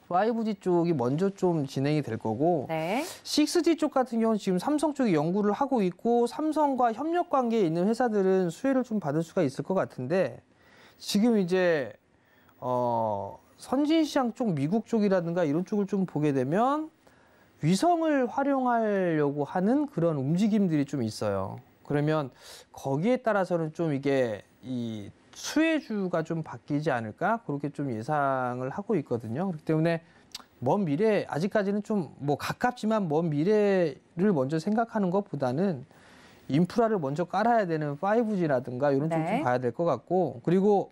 5G 쪽이 먼저 좀 진행이 될 거고 네. 6G 쪽 같은 경우는 지금 삼성 쪽이 연구를 하고 있고 삼성과 협력 관계에 있는 회사들은 수혜를 좀 받을 수가 있을 것 같은데 지금 이제 어 선진 시장 쪽 미국 쪽이라든가 이런 쪽을 좀 보게 되면 위성을 활용하려고 하는 그런 움직임들이 좀 있어요. 그러면 거기에 따라서는 좀 이게 이 수혜주가 좀 바뀌지 않을까 그렇게 좀 예상을 하고 있거든요. 그렇기 때문에 먼 미래 아직까지는 좀 뭐 가깝지만 먼 미래를 먼저 생각하는 것보다는 인프라를 먼저 깔아야 되는 5G라든가 이런 네. 쪽좀 봐야 될 것 같고 그리고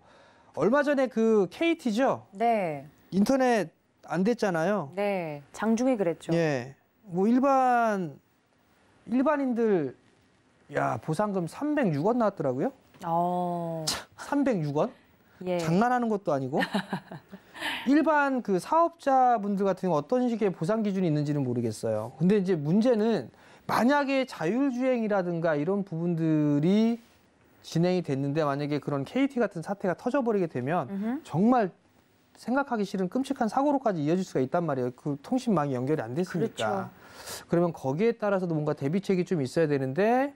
얼마 전에 그 KT죠. 네. 인터넷 안 됐잖아요. 네. 장중에 그랬죠. 예. 뭐 일반 일반인들 야 보상금 306원 나왔더라고요. 어... 306원? 예. 장난하는 것도 아니고 일반 그 사업자분들 같은 경우 어떤 식의 보상 기준이 있는지는 모르겠어요. 근데 이제 문제는 만약에 자율주행이라든가 이런 부분들이 진행이 됐는데 만약에 그런 KT 같은 사태가 터져버리게 되면 으흠. 정말 생각하기 싫은 끔찍한 사고로까지 이어질 수가 있단 말이에요. 그 통신망이 연결이 안 됐으니까. 그렇죠. 그러면 거기에 따라서도 뭔가 대비책이 좀 있어야 되는데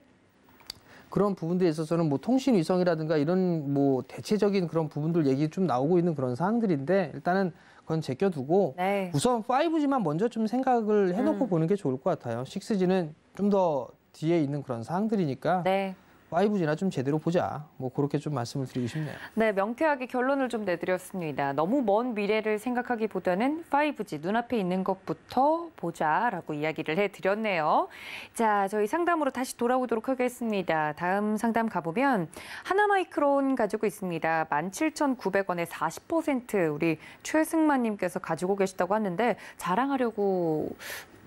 그런 부분들에 있어서는 뭐 통신 위성이라든가 이런 뭐 대체적인 그런 부분들 얘기 좀 나오고 있는 그런 사항들인데 일단은 그건 제껴두고 네. 우선 5G만 먼저 좀 생각을 해놓고 음. 보는 게 좋을 것 같아요. 6G는 좀 더 뒤에 있는 그런 사항들이니까 네. 5G나 좀 제대로 보자. 뭐 그렇게 좀 말씀을 드리고 싶네요. 네, 명쾌하게 결론을 좀 내드렸습니다. 너무 먼 미래를 생각하기보다는 5G 눈앞에 있는 것부터 보자라고 이야기를 해드렸네요. 자, 저희 상담으로 다시 돌아오도록 하겠습니다. 다음 상담 가보면 하나마이크론 가지고 있습니다. 17,900원에 40% 우리 최승만님께서 가지고 계시다고 하는데 자랑하려고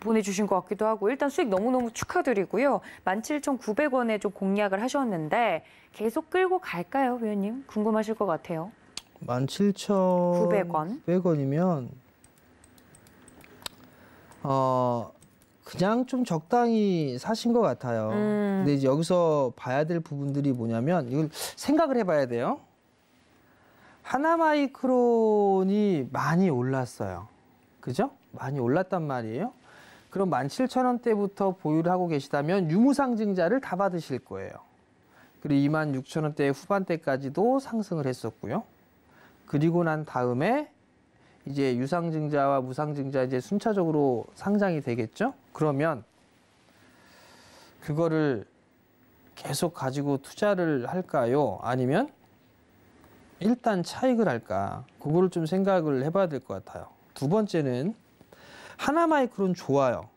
보내주신 것 같기도 하고 일단 수익 너무너무 축하드리고요. 17,900원에 좀 공략을 하셨는데 계속 끌고 갈까요, 위원님? 궁금하실 것 같아요. 17,900원? 이면 어, 그냥 좀 적당히 사신 것 같아요. 음. 근데 이제 여기서 봐야 될 부분들이 뭐냐면 이걸 생각을 해봐야 돼요. 하나마이크론이 많이 올랐어요. 그죠? 많이 올랐단 말이에요. 그럼 17,000원대부터 보유를 하고 계시다면 유무상증자를 다 받으실 거예요. 그리고 26,000원대 후반대까지도 상승을 했었고요. 그리고 난 다음에 이제 유상증자와 무상증자 이제 순차적으로 상장이 되겠죠. 그러면 그거를 계속 가지고 투자를 할까요? 아니면 일단 차익을 할까? 그거를 좀 생각을 해봐야 될 것 같아요. 두 번째는 하나마이크론 좋아요.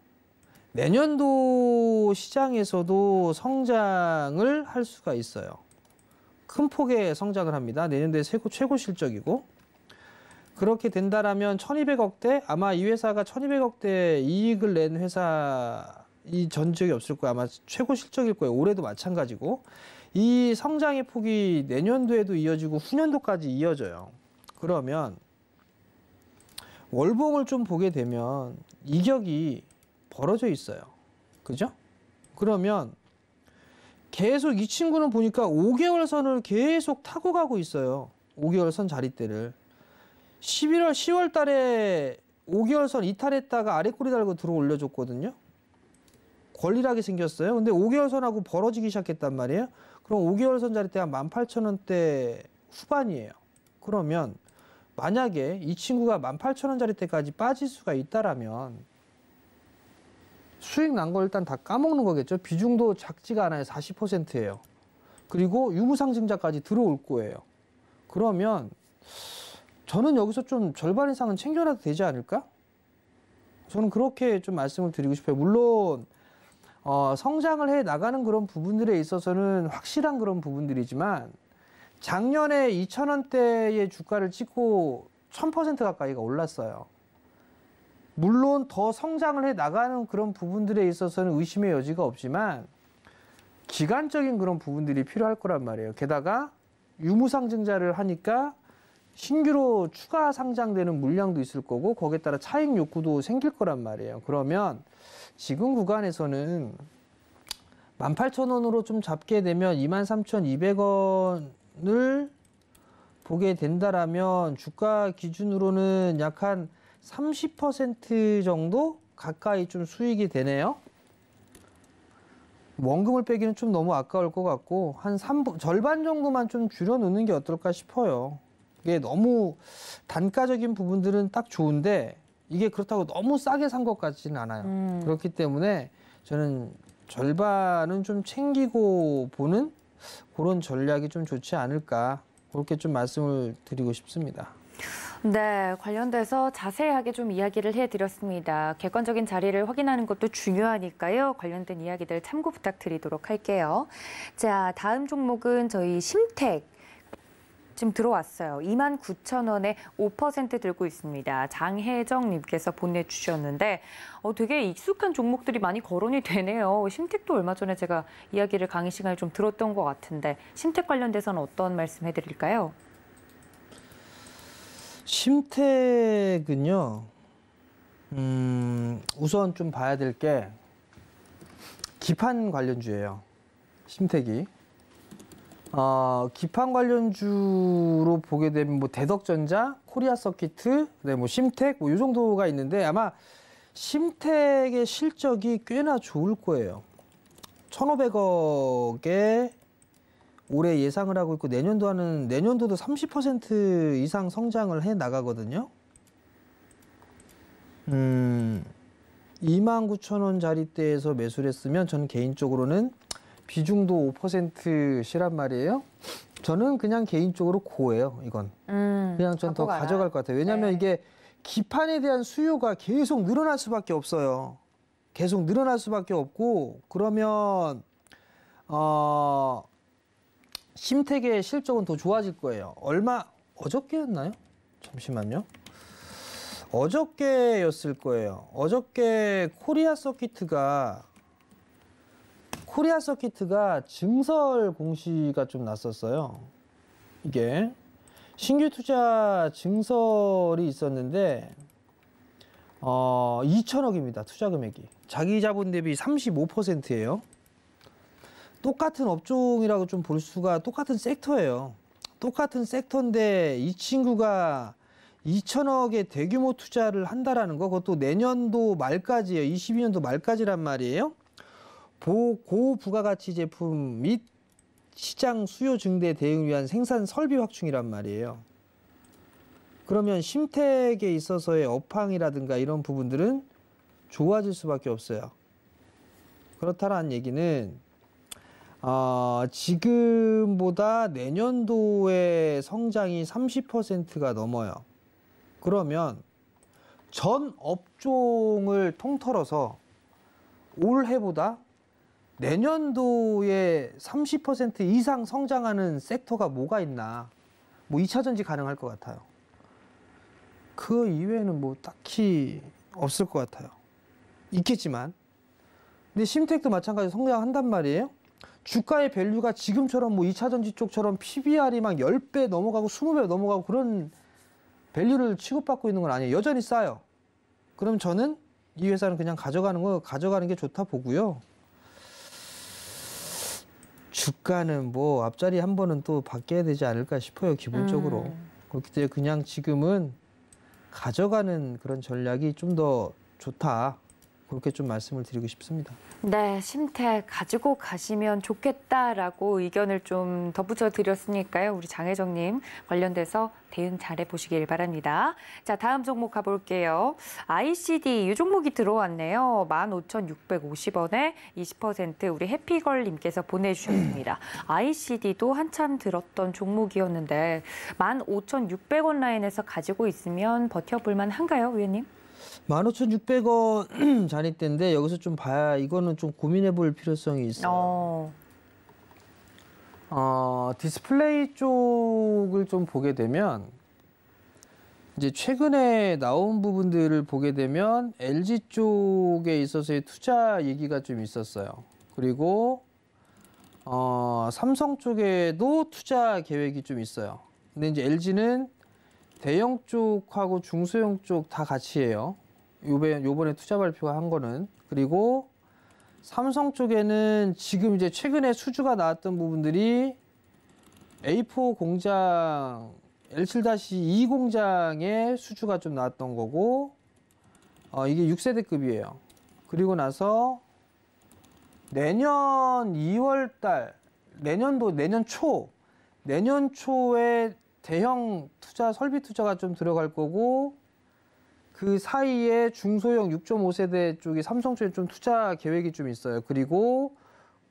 내년도 시장에서도 성장을 할 수가 있어요. 큰 폭의 성장을 합니다. 내년도에 최고, 최고 실적이고. 그렇게 된다라면 1200억대 아마 이 회사가 1200억대 이익을 낸 회사 이전 적이 없을 거예요. 아마 최고 실적일 거예요. 올해도 마찬가지고. 이 성장의 폭이 내년도에도 이어지고 후년도까지 이어져요. 그러면 월봉을 좀 보게 되면 이격이 벌어져 있어요. 그죠? 그러면 계속 이 친구는 보니까 5개월 선을 계속 타고 가고 있어요. 5개월 선 자리대를. 11월, 10월 달에 5개월 선 이탈했다가 아래 꼬리 달고 들어 올려줬거든요. 권리락이 생겼어요. 근데 5개월 선하고 벌어지기 시작했단 말이에요. 그럼 5개월 선 자리 때한 18,000원대 후반이에요. 그러면 만약에 이 친구가 18,000원짜리 때까지 빠질 수가 있다라면 수익 난 걸 일단 다 까먹는 거겠죠. 비중도 작지가 않아요. 40%예요. 그리고 유무상증자까지 들어올 거예요. 그러면 저는 여기서 좀 절반 이상은 챙겨놔도 되지 않을까? 저는 그렇게 좀 말씀을 드리고 싶어요. 물론 어, 성장을 해 나가는 그런 부분들에 있어서는 확실한 그런 부분들이지만 작년에 2,000원대의 주가를 찍고 1000% 가까이가 올랐어요. 물론 더 성장을 해 나가는 그런 부분들에 있어서는 의심의 여지가 없지만 기간적인 그런 부분들이 필요할 거란 말이에요. 게다가 유무상증자를 하니까 신규로 추가 상장되는 물량도 있을 거고 거기에 따라 차익 욕구도 생길 거란 말이에요. 그러면 지금 구간에서는 18,000원으로 좀 잡게 되면 23,200원 을 보게 된다라면 주가 기준으로는 약 한 30% 정도 가까이 좀 수익이 되네요. 원금을 빼기는 좀 너무 아까울 것 같고 한 3, 절반 정도만 좀 줄여놓는 게 어떨까 싶어요. 이게 너무 단가적인 부분들은 딱 좋은데 이게 그렇다고 너무 싸게 산 것 같지는 않아요. 음. 그렇기 때문에 저는 절반은 좀 챙기고 보는 그런 전략이 좀 좋지 않을까 그렇게 좀 말씀을 드리고 싶습니다. 네, 관련돼서 자세하게 좀 이야기를 해드렸습니다. 객관적인 자리를 확인하는 것도 중요하니까요. 관련된 이야기들 참고 부탁드리도록 할게요. 자, 다음 종목은 저희 심택. 지금 들어왔어요. 2만 9천 원에 5% 들고 있습니다. 장혜정님께서 보내주셨는데 어, 되게 익숙한 종목들이 많이 거론이 되네요. 신택도 얼마 전에 제가 이야기를 강의 시간에 좀 들었던 것 같은데 신택 관련돼서는 어떤 말씀 해드릴까요? 심택은요, 음, 우선 좀 봐야 될 게 기판 관련주예요. 심택이. 어, 기판 관련주로 보게 되면 뭐 대덕전자, 코리아 서키트, 그뭐 심텍 뭐이 정도가 있는데 아마 심텍의 실적이 꽤나 좋을 거예요. 1 5 0 0억에 올해 예상을 하고 있고 내년도 하는 내년도도 30% 이상 성장을 해 나가거든요. 음. 29,000원 자리대에서 매수를 했으면 저는 개인적으로는 비중도 5%시란 말이에요. 저는 그냥 개인적으로 고예요, 이건. 음, 그냥 전더 가져갈 것 같아요. 왜냐하면 네. 이게 기판에 대한 수요가 계속 늘어날 수밖에 없어요. 계속 늘어날 수밖에 없고 그러면 어 심택의 실적은 더 좋아질 거예요. 얼마 어저께였나요? 잠시만요. 어저께였을 거예요. 어저께 코리아 서킷트가 코리아 서킷트가 증설 공시가 좀 났었어요. 이게 신규 투자 증설이 있었는데 어, 2천억입니다. 투자 금액이. 자기 자본 대비 35%예요. 똑같은 업종이라고 좀 볼 수가 똑같은 섹터예요. 똑같은 섹터인데 이 친구가 2천억의 대규모 투자를 한다라는 거 그것도 내년도 말까지예요. 22년도 말까지란 말이에요. 고부가가치 제품 및 시장 수요 증대 대응 위한 생산 설비 확충이란 말이에요. 그러면 심택에 있어서의 업황이라든가 이런 부분들은 좋아질 수밖에 없어요. 그렇다라는 얘기는 어, 지금보다 내년도에 성장이 30%가 넘어요. 그러면 전 업종을 통틀어서 올해보다 내년도에 30% 이상 성장하는 섹터가 뭐가 있나. 뭐 2차 전지 가능할 것 같아요. 그 이외에는 뭐 딱히 없을 것 같아요. 있겠지만. 근데 심텍도 마찬가지 성장한단 말이에요. 주가의 밸류가 지금처럼 뭐 2차 전지 쪽처럼 PBR이 막 10배 넘어가고 20배 넘어가고 그런 밸류를 취급받고 있는 건 아니에요. 여전히 싸요. 그럼 저는 이 회사는 그냥 가져가는 거 가져가는 게 좋다 보고요. 주가는 뭐 앞자리 한 번은 또 바뀌어야 되지 않을까 싶어요 기본적으로 음. 그렇기 때문에 그냥 지금은 가져가는 그런 전략이 좀 더 좋다 그렇게 좀 말씀을 드리고 싶습니다. 네, 심태 가지고 가시면 좋겠다라고 의견을 좀 덧붙여 드렸으니까요. 우리 장혜정님 관련돼서 대응 잘해 보시길 바랍니다. 자, 다음 종목 가볼게요. ICD 이 종목이 들어왔네요. 15,650원에 20% 우리 해피걸님께서 보내주셨습니다. ICD도 한참 들었던 종목이었는데 15,600원 라인에서 가지고 있으면 버텨볼만 한가요, 위원님? 15,600원 잔입대인데 여기서 좀 봐야 이거는 좀 고민해 볼 필요성이 있어요. 어. 어, 디스플레이 쪽을 좀 보게 되면 이제 최근에 나온 부분들을 보게 되면 LG 쪽에 있어서의 투자 얘기가 좀 있었어요. 그리고 어, 삼성 쪽에도 투자 계획이 좀 있어요. 근데 이제 LG는 대형 쪽하고 중소형 쪽 다 같이 해요. 요번 요번에 투자 발표한 거는 그리고 삼성 쪽에는 지금 이제 최근에 수주가 나왔던 부분들이 A4 공장 L7-2 공장의 수주가 좀 나왔던 거고 어, 이게 6세대급이에요. 그리고 나서 내년 2월 달 내년도 내년 초 내년 초에 대형 투자 설비 투자가 좀 들어갈 거고 그 사이에 중소형 6.5세대 쪽이 삼성 쪽에 좀 투자 계획이 좀 있어요. 그리고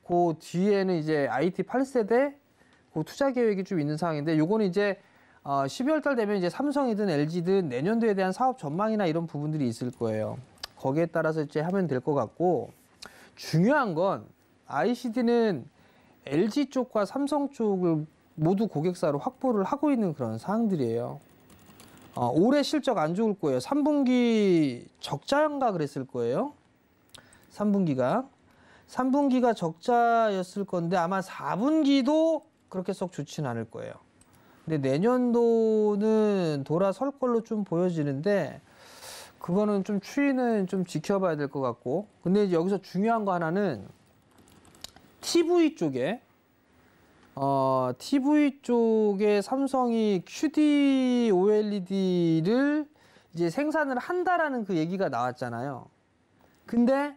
그 뒤에는 이제 IT 8세대 그 투자 계획이 좀 있는 상황인데 요거는 이제 12월 어, 달 되면 이제 삼성이든 LG든 내년도에 대한 사업 전망이나 이런 부분들이 있을 거예요. 거기에 따라서 이제 하면 될 것 같고 중요한 건 ICD는 LG 쪽과 삼성 쪽을 모두 고객사로 확보를 하고 있는 그런 사항들이에요. 어, 올해 실적 안 좋을 거예요. 3분기 적자인가 그랬을 거예요. 3분기가. 3분기가 적자였을 건데 아마 4분기도 그렇게 썩좋진 않을 거예요. 근데 내년도는 돌아설 걸로 좀 보여지는데 그거는 좀 추이는 좀 지켜봐야 될 것 같고 근데 이제 여기서 중요한 거 하나는 TV 쪽에 어, TV 쪽에 삼성이 QD OLED를 이제 생산을 한다라는 그 얘기가 나왔잖아요. 근데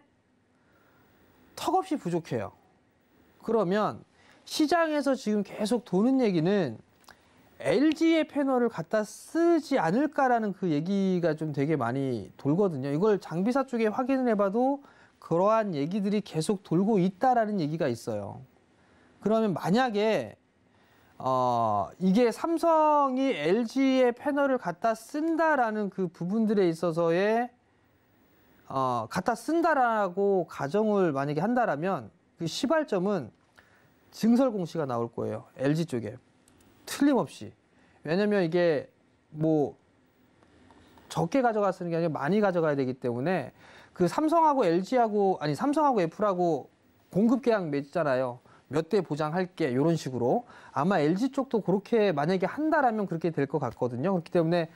턱없이 부족해요. 그러면 시장에서 지금 계속 도는 얘기는 LG의 패널을 갖다 쓰지 않을까라는 그 얘기가 좀 되게 많이 돌거든요. 이걸 장비사 쪽에 확인을 해봐도 그러한 얘기들이 계속 돌고 있다라는 얘기가 있어요. 그러면 만약에 어, 이게 삼성이 LG의 패널을 갖다 쓴다라는 그 부분들에 있어서의 어, 갖다 쓴다라고 가정을 만약에 한다라면 그 시발점은 증설 공시가 나올 거예요. LG 쪽에. 틀림없이. 왜냐면 이게 뭐 적게 가져가 쓰는 게 아니라 많이 가져가야 되기 때문에 그 삼성하고 LG하고 아니 삼성하고 애플하고 공급 계약 맺잖아요. 몇대 보장할게 이런 식으로 아마 LG 쪽도 그렇게 만약에 한다라면 그렇게 될 것 같거든요. 그렇기 때문에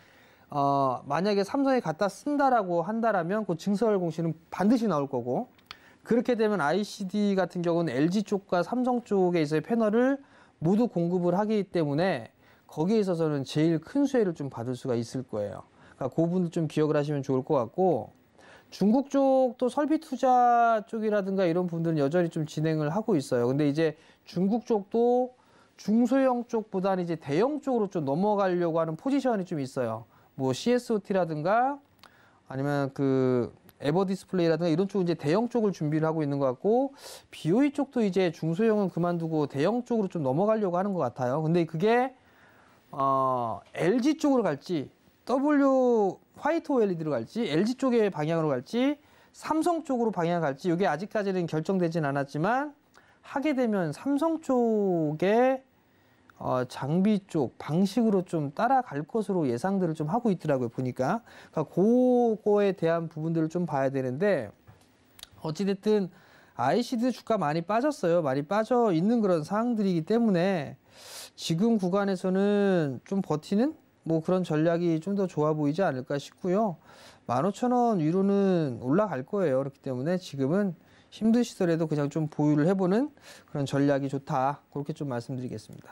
어, 만약에 삼성에 갖다 쓴다라고 한다라면 그 증설 공시는 반드시 나올 거고 그렇게 되면 ICD 같은 경우는 LG 쪽과 삼성 쪽에 있어의 패널을 모두 공급을 하기 때문에 거기에 있어서는 제일 큰 수혜를 좀 받을 수가 있을 거예요. 그러니까 그 부분도 좀 기억을 하시면 좋을 것 같고 중국 쪽도 설비 투자 쪽이라든가 이런 분들은 여전히 좀 진행을 하고 있어요. 근데 이제 중국 쪽도 중소형 쪽보다는 이제 대형 쪽으로 좀 넘어가려고 하는 포지션이 좀 있어요. 뭐 CSOT라든가 아니면 그 에버 디스플레이라든가 이런 쪽은 이제 대형 쪽을 준비를 하고 있는 것 같고 BOE 쪽도 이제 중소형은 그만두고 대형 쪽으로 좀 넘어가려고 하는 것 같아요. 근데 그게 어, LG 쪽으로 갈지 W 화이트 OLED로 갈지 LG 쪽의 방향으로 갈지 삼성 쪽으로 방향 갈지 이게 아직까지는 결정되진 않았지만 하게 되면 삼성 쪽의 어, 장비 쪽 방식으로 좀 따라갈 것으로 예상들을 좀 하고 있더라고요 보니까 그러니까 그거에 대한 부분들을 좀 봐야 되는데 어찌됐든 ICD 주가 많이 빠졌어요 많이 빠져 있는 그런 상황들이기 때문에 지금 구간에서는 좀 버티는 뭐 그런 전략이 좀 더 좋아 보이지 않을까 싶고요. 15,000원 위로는 올라갈 거예요. 그렇기 때문에 지금은 힘든 시절에도 그냥 좀 보유를 해보는 그런 전략이 좋다. 그렇게 좀 말씀드리겠습니다.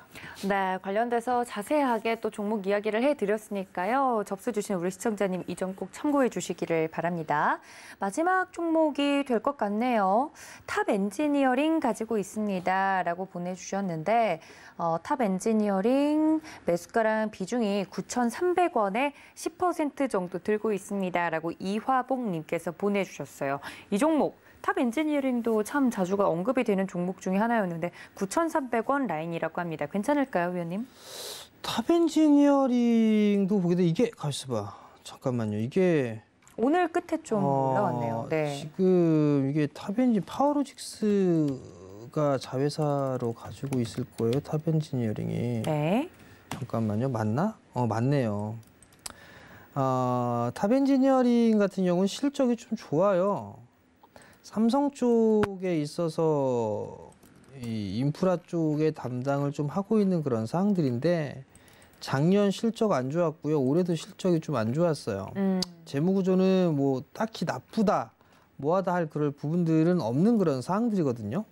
네, 관련돼서 자세하게 또 종목 이야기를 해드렸으니까요. 접수 주신 우리 시청자님 이 점 꼭 참고해 주시기를 바랍니다. 마지막 종목이 될 것 같네요. 탑 엔지니어링 가지고 있습니다. 라고 보내주셨는데 어, 탑 엔지니어링 매수가랑 비중이 9,300원에 10% 정도 들고 있습니다. 라고 이화봉님께서 보내주셨어요. 이 종목 탑 엔지니어링도 참 자주가 언급이 되는 종목 중에 하나였는데 9,300원 라인이라고 합니다. 괜찮을까요, 위원님? 탑 엔지니어링도 보게 돼 이게 가만있 봐. 잠깐만요. 이게 오늘 끝에 좀 어, 올라왔네요. 네. 지금 이게 탑엔지 파워로직스가 자회사로 가지고 있을 거예요. 탑엔지니어링이. 네. 잠깐만요. 맞나? 어, 맞네요. 아, 탑엔지니어링 같은 경우는 실적이 좀 좋아요. 삼성 쪽에 있어서 이 인프라 쪽에 담당을 좀 하고 있는 그런 사항들인데 작년 실적 안 좋았고요. 올해도 실적이 좀 안 좋았어요. 음. 재무 구조는 뭐 딱히 나쁘다, 뭐하다 할 그럴 부분들은 없는 그런 사항들이거든요.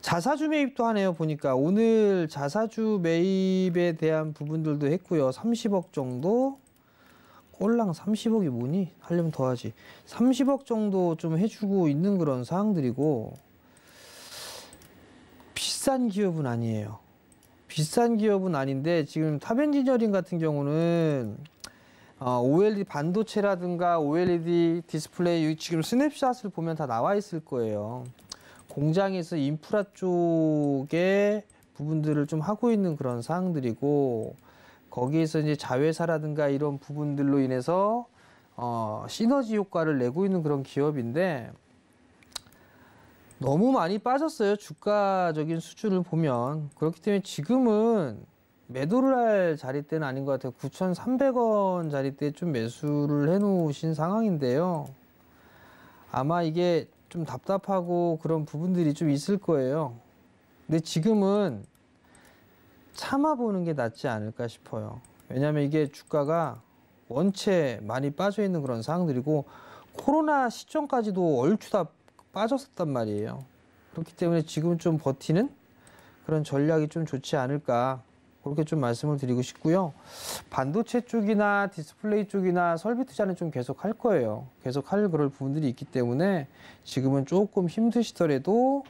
자사주 매입도 하네요. 보니까 오늘 자사주 매입에 대한 부분들도 했고요. 30억 정도 꼴랑 30억이 뭐니? 하려면 더 하지. 30억 정도 좀 해주고 있는 그런 사항들이고 비싼 기업은 아니에요. 비싼 기업은 아닌데 지금 탑엔지니어링 같은 경우는 어, OLED 반도체라든가 OLED 디스플레이 지금 스냅샷을 보면 다 나와 있을 거예요. 공장에서 인프라 쪽에 부분들을 좀 하고 있는 그런 사항들이고 거기에서 이제 자회사라든가 이런 부분들로 인해서 어, 시너지 효과를 내고 있는 그런 기업인데 너무 많이 빠졌어요. 주가적인 수준을 보면. 그렇기 때문에 지금은 매도를 할 자리 때는 아닌 것 같아요. 9,300원 자리 때 좀 매수를 해 놓으신 상황인데요. 아마 이게 좀 답답하고 그런 부분들이 좀 있을 거예요. 근데 지금은 참아보는 게 낫지 않을까 싶어요. 왜냐하면 이게 주가가 원체 많이 빠져 있는 그런 상황들이고 코로나 시점까지도 얼추 다 빠졌었단 말이에요. 그렇기 때문에 지금 좀 버티는 그런 전략이 좀 좋지 않을까 그렇게 좀 말씀을 드리고 싶고요. 반도체 쪽이나 디스플레이 쪽이나 설비 투자는 좀 계속 할 거예요. 계속 할 그럴 부분들이 있기 때문에 지금은 조금 힘드시더라도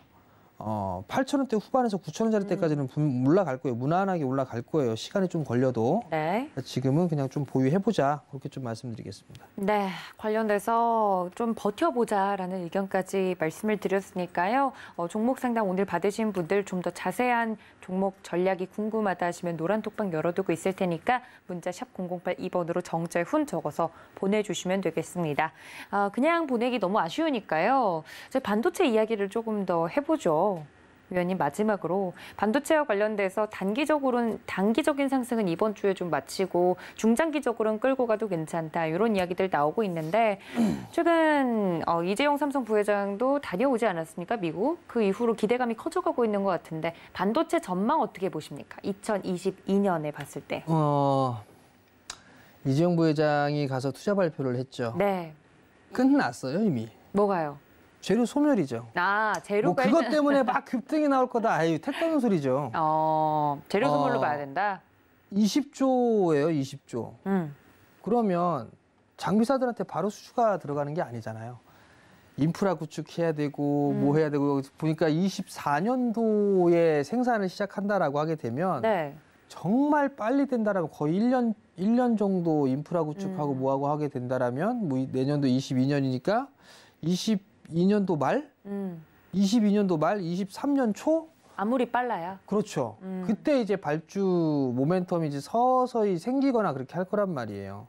어, 8,000원대 후반에서 9,000원짜리때까지는 음. 올라갈 거예요. 무난하게 올라갈 거예요. 시간이 좀 걸려도. 네. 지금은 그냥 좀 보유해보자. 그렇게 좀 말씀드리겠습니다. 네. 관련돼서 좀 버텨보자라는 의견까지 말씀을 드렸으니까요. 어, 종목 상담 오늘 받으신 분들 좀 더 자세한 종목 전략이 궁금하다 하시면 노란 톡방 열어두고 있을 테니까 문자 샵 0082번으로 정절 훈 적어서 보내주시면 되겠습니다. 아, 그냥 보내기 너무 아쉬우니까요. 저희 반도체 이야기를 조금 더 해보죠. 위원님 마지막으로 반도체와 관련돼서 단기적으로는 단기적인 상승은 이번 주에 좀 마치고 중장기적으로는 끌고 가도 괜찮다 이런 이야기들 나오고 있는데 최근 어, 이재용 삼성 부회장도 다녀오지 않았습니까 미국 그 이후로 기대감이 커져가고 있는 것 같은데 반도체 전망 어떻게 보십니까 2022년에 봤을 때? 어 이재용 부회장이 가서 투자 발표를 했죠. 네. 끝났어요 이미. 뭐가요? 재료 소멸이죠. 아, 재료 뭐 그것 때문에 막 급등이 나올 거다. 아유, 택도는 소리죠. 어, 재료 소멸로 어, 봐야 된다. 20조예요, 20조. 음. 그러면 장비사들한테 바로 수주가 들어가는 게 아니잖아요. 인프라 구축해야 되고 음. 뭐 해야 되고 보니까 24년도에 생산을 시작한다라고 하게 되면 네. 정말 빨리 된다라면 거의 1년 1년 정도 인프라 구축하고 음. 뭐하고 하게 된다라면 뭐 내년도 22년이니까 20 22년도 말, 음. 22년도 말, 23년 초 아무리 빨라야. 그렇죠. 음. 그때 이제 발주 모멘텀이 이제 서서히 생기거나 그렇게 할 거란 말이에요.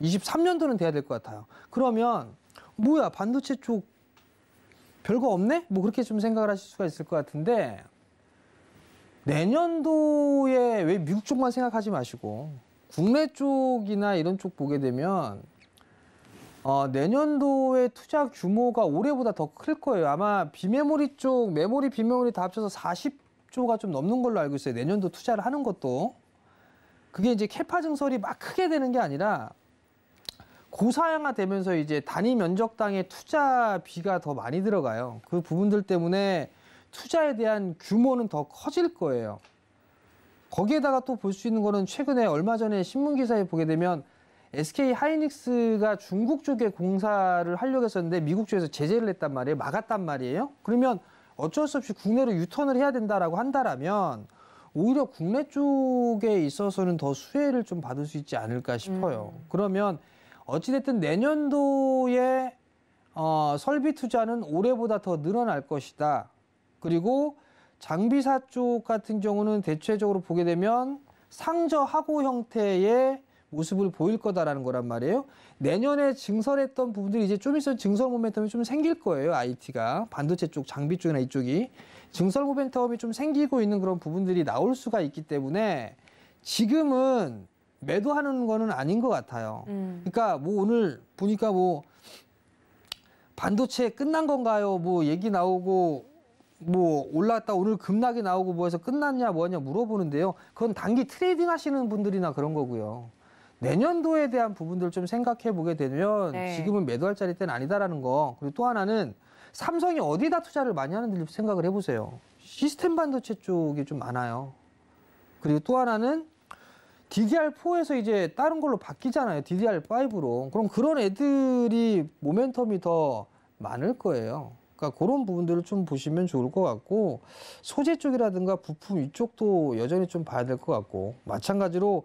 23년도는 돼야 될 것 같아요. 그러면 뭐야 반도체 쪽 별거 없네? 뭐 그렇게 좀 생각을 하실 수가 있을 것 같은데 내년도에 왜 미국 쪽만 생각하지 마시고 국내 쪽이나 이런 쪽 보게 되면 어, 내년도에 투자 규모가 올해보다 더 클 거예요. 아마 비메모리 쪽, 메모리, 비메모리 다 합쳐서 40조가 좀 넘는 걸로 알고 있어요. 내년도 투자를 하는 것도. 그게 이제 캐파 증설이 막 크게 되는 게 아니라 고사양화 되면서 이제 단위 면적당의 투자비가 더 많이 들어가요. 그 부분들 때문에 투자에 대한 규모는 더 커질 거예요. 거기에다가 또 볼 수 있는 거는 최근에 얼마 전에 신문 기사에 보게 되면 SK 하이닉스가 중국 쪽에 공사를 하려고 했었는데 미국 쪽에서 제재를 했단 말이에요. 막았단 말이에요. 그러면 어쩔 수 없이 국내로 유턴을 해야 된다라고 한다라면 오히려 국내 쪽에 있어서는 더 수혜를 좀 받을 수 있지 않을까 싶어요. 음. 그러면 어찌됐든 내년도에 어, 설비 투자는 올해보다 더 늘어날 것이다. 그리고 장비사 쪽 같은 경우는 대체적으로 보게 되면 상저하고 형태의 모습을 보일 거다라는 거란 말이에요. 내년에 증설했던 부분들이 이제 좀 있으면 증설 모멘텀이 좀 생길 거예요. IT가 반도체 쪽, 장비 쪽이나 이쪽이 증설 모멘텀이 좀 생기고 있는 그런 부분들이 나올 수가 있기 때문에 지금은 매도하는 거는 아닌 것 같아요. 음. 그러니까 뭐 오늘 보니까 뭐 반도체 끝난 건가요? 뭐 얘기 나오고 뭐올라왔다 오늘 급락이 나오고 뭐 해서 끝났냐 뭐냐 물어보는데요. 그건 단기 트레이딩 하시는 분들이나 그런 거고요. 내년도에 대한 부분들 좀 생각해 보게 되면 네. 지금은 매도할자리 때는 아니다라는 거. 그리고 또 하나는 삼성이 어디다 투자를 많이 하는지 생각을 해보세요. 시스템 반도체 쪽이 좀 많아요. 그리고 또 하나는 DDR4에서 이제 다른 걸로 바뀌잖아요. DDR5로. 그럼 그런 애들이 모멘텀이 더 많을 거예요. 그러니까 그런 부분들을 좀 보시면 좋을 것 같고 소재 쪽이라든가 부품 이쪽도 여전히 좀 봐야 될 것 같고 마찬가지로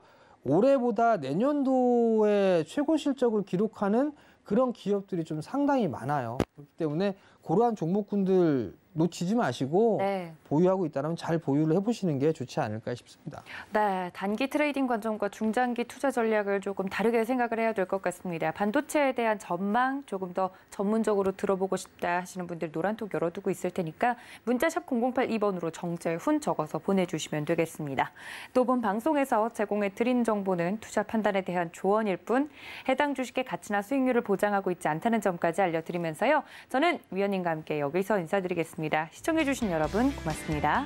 올해보다 내년도에 최고 실적을 기록하는 그런 기업들이 좀 상당히 많아요. 그렇기 때문에 그러한 종목군들 놓치지 마시고 네. 보유하고 있다면 잘 보유를 해보시는 게 좋지 않을까 싶습니다. 네, 단기 트레이딩 관점과 중장기 투자 전략을 조금 다르게 생각을 해야 될 것 같습니다. 반도체에 대한 전망 조금 더 전문적으로 들어보고 싶다 하시는 분들 노란톡 열어두고 있을 테니까 문자샵 0082번으로 정제훈 적어서 보내주시면 되겠습니다. 또 본 방송에서 제공해드린 정보는 투자 판단에 대한 조언일 뿐 해당 주식의 가치나 수익률을 보장하고 있지 않다는 점까지 알려드리면서요. 저는 위원님 대표님과 함께 여기서 인사드리겠습니다. 시청해주신 여러분 고맙습니다.